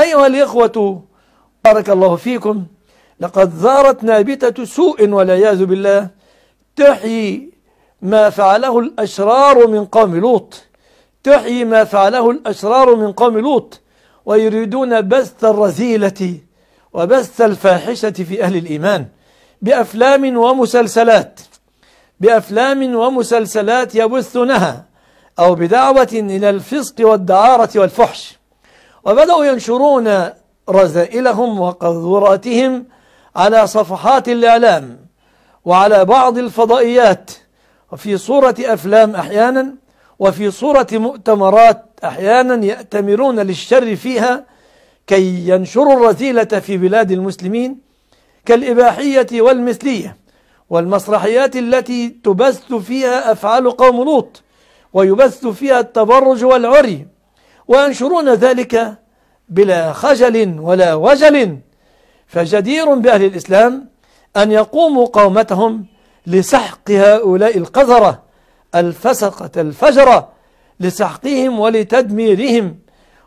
أيها الإخوة بارك الله فيكم لقد زارت نابتة سوء والعياذ بالله تحيي ما فعله الأشرار من قوم لوط تحيي ما فعله الأشرار من قوم لوط ويريدون بث الرذيلة وبث الفاحشة في أهل الإيمان بأفلام ومسلسلات بأفلام ومسلسلات يبثونها أو بدعوة إلى الفسق والدعارة والفحش وبدأوا ينشرون رذائلهم وقذوراتهم على صفحات الإعلام وعلى بعض الفضائيات وفي صورة أفلام أحيانا وفي صورة مؤتمرات أحيانا يأتمرون للشر فيها كي ينشروا الرذيلة في بلاد المسلمين كالإباحية والمثلية والمسرحيات التي تبث فيها أفعال قوم لوط ويبث فيها التبرج والعري وينشرون ذلك بلا خجل ولا وجل فجدير بأهل الإسلام أن يقوموا قومتهم لسحق هؤلاء القذرة الفسقة الفجرة لسحقهم ولتدميرهم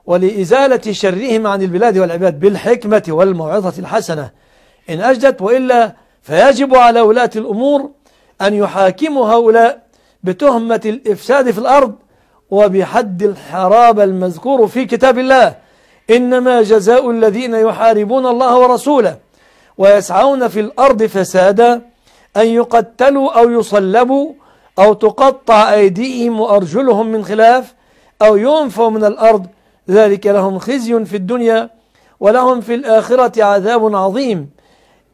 ولإزالة شرهم عن البلاد والعباد بالحكمة والموعظة الحسنة إن أجدت وإلا فيجب على ولاة الأمور أن يحاكموا هؤلاء بتهمة الإفساد في الأرض وبحد الحراب المذكور في كتاب الله إنما جزاء الذين يحاربون الله ورسوله ويسعون في الأرض فسادا أن يقتلوا أو يصلبوا أو تقطع أيديهم وأرجلهم من خلاف أو ينفوا من الأرض ذلك لهم خزي في الدنيا ولهم في الآخرة عذاب عظيم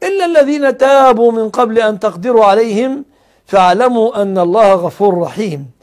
إلا الذين تابوا من قبل أن تقدروا عليهم فاعلموا أن الله غفور رحيم